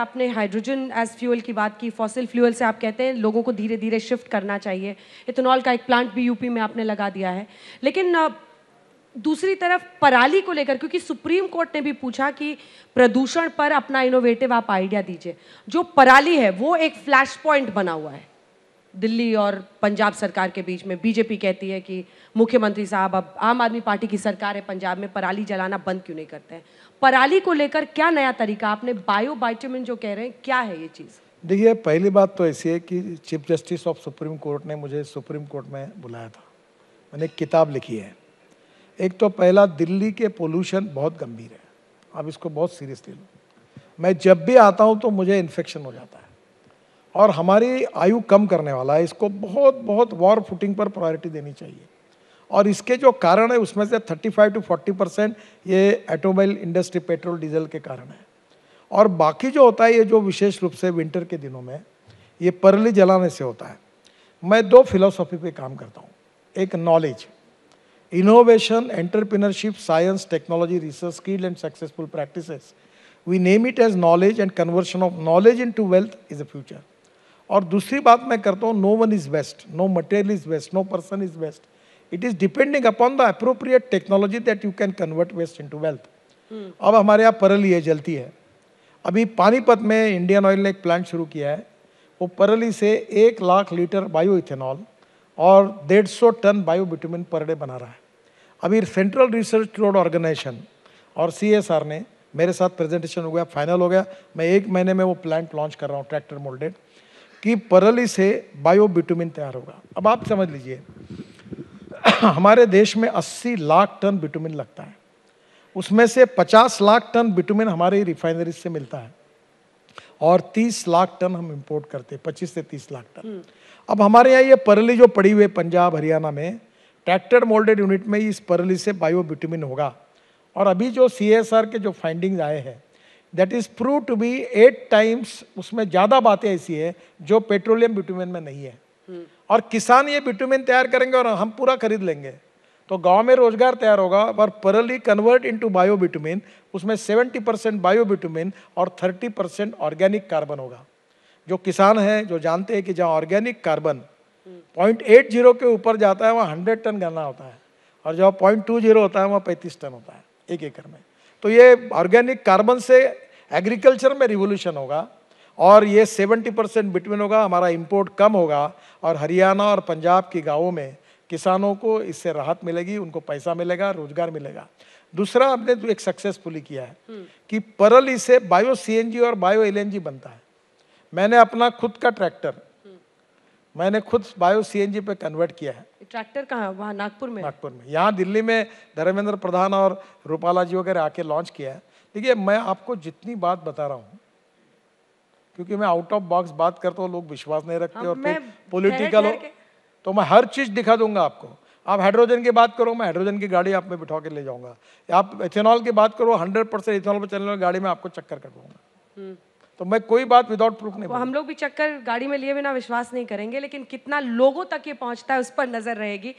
आपने hydrogen as fuel की बात की फॉसिल फ्यूल से आप कहते हैं लोगों को धीरे धीरे शिफ्ट करना चाहिए इथेनॉल का एक प्लांट भी यूपी में आपने लगा दिया है लेकिन दूसरी तरफ पराली को लेकर क्योंकि सुप्रीम कोर्ट ने भी पूछा कि प्रदूषण पर अपना इनोवेटिव आप आइडिया दीजिए जो पराली है वो एक फ्लैश पॉइंट बना हुआ है दिल्ली और पंजाब सरकार के बीच में बीजेपी कहती है कि मुख्यमंत्री साहब अब आम आदमी पार्टी की सरकार है पंजाब में पराली जलाना बंद क्यों नहीं करते हैं पराली को लेकर क्या नया तरीका आपने बायो बायोबाइटमिन जो कह रहे हैं क्या है ये चीज़ देखिए पहली बात तो ऐसी है कि chief justice of supreme court ने मुझे सुप्रीम कोर्ट में बुलाया था मैंने एक किताब लिखी है एक तो पहला दिल्ली के पोल्यूशन बहुत गंभीर है आप इसको बहुत सीरियसली लो मैं जब भी आता हूँ तो मुझे इन्फेक्शन हो जाता है और हमारी आयु कम करने वाला है इसको बहुत बहुत वॉर फुटिंग पर प्रायोरिटी देनी चाहिए और इसके जो कारण है उसमें से 35 टू 40 परसेंट ये ऑटोमोबाइल इंडस्ट्री पेट्रोल डीजल के कारण है और बाकी जो होता है ये जो विशेष रूप से विंटर के दिनों में ये परली जलाने से होता है मैं दो फिलोसॉफी पे काम करता हूँ एक knowledge innovation entrepreneurship science technology research skill and successful practices name it as knowledge and conversion of knowledge into wealth is a future और दूसरी बात मैं करता हूँ no one is best no material is best no person is best it is depending upon the appropriate technology that you can convert waste into wealth अब हमारे यहाँ परल ये जलती है अभी पानीपत में इंडियन ऑयल ने एक प्लांट शुरू किया है वो परली से एक लाख लीटर बायो इथेनॉल और डेढ़ सौ ton bio bitumen per day बना रहा है अभी सेंट्रल रिसर्च रोड ऑर्गेनाइजेशन और सी एस आर ने मेरे साथ प्रेजेंटेशन हो गया फाइनल हो गया मैं एक महीने में वो प्लांट लॉन्च कर रहा हूँ ट्रैक्टर मोल्डेड कि परली से बायो बिटुमिन तैयार होगा अब आप समझ लीजिए हमारे देश में 80 लाख टन बिटुमिन लगता है उसमें से 50 लाख टन बिटुमिन हमारे रिफाइनरी से मिलता है और 30 लाख टन हम इंपोर्ट करते हैं 25 से 30 लाख टन हम्म। अब हमारे यहाँ ये परली जो पड़ी हुई है पंजाब हरियाणा में ट्रैक्टर मोल्डेड यूनिट में इस परली से बायो बिटुमिन होगा और अभी जो सी के जो फाइंडिंग आए हैं that is prove to be eight times उसमें ज़्यादा बातें ऐसी है जो पेट्रोलियम बिटुमेन में नहीं है और किसान ये बिटुमेन तैयार करेंगे और हम पूरा खरीद लेंगे तो गांव में रोजगार तैयार होगा और परली कन्वर्ट इनटू बायो बिटुमेन उसमें 70 परसेंट बायो बिटुमेन और 30 परसेंट ऑर्गेनिक कार्बन होगा जो किसान हैं जो जानते हैं कि जहाँ organic carbon point eight zero के ऊपर जाता है वहाँ हंड्रेड टन गन्ना होता है और जहाँ पॉइंट टू जीरो होता है वहाँ पैंतीस टन होता है एक एकड़ में तो ये ऑर्गेनिक कार्बन से एग्रीकल्चर में रिवोल्यूशन होगा और ये 70 परसेंट बिटवीन होगा हमारा इंपोर्ट कम होगा और हरियाणा और पंजाब की गाँवों में किसानों को इससे राहत मिलेगी उनको पैसा मिलेगा रोजगार मिलेगा दूसरा आपने तो एक सक्सेसफुली किया है हम्म। कि परल इसे बायो सी और बायो एल बनता है मैंने अपना खुद का ट्रैक्टर हम्म। मैंने खुद बायो सी पे कन्वर्ट किया है ट्रैक्टर कहाँ वहाँ नागपुर में नागपुर में यहाँ दिल्ली में धर्मेंद्र प्रधान और रूपाला जी वगैरह आके लॉन्च किया है देखिए मैं आपको जितनी बात बता रहा हूँ क्योंकि मैं आउट ऑफ बॉक्स बात करता हूँ लोग विश्वास नहीं रखते हाँ, और फिर पोलिटिकल हो तो मैं हर चीज़ दिखा दूंगा आपको आप हाइड्रोजन की बात करो मैं हाइड्रोजन की गाड़ी आप में बिठा के ले जाऊंगा आप इथेनॉल की बात करो हंड्रेड परसेंट इथेनॉल पर चलने वाली गाड़ी में आपको चक्कर कटवाऊंगा हम्म। तो मैं कोई बात विदाउट प्रूफ नहीं हम लोग भी चक्कर गाड़ी में लिए बिना विश्वास नहीं करेंगे लेकिन कितना लोगों तक ये पहुंचता है उस पर नजर रहेगी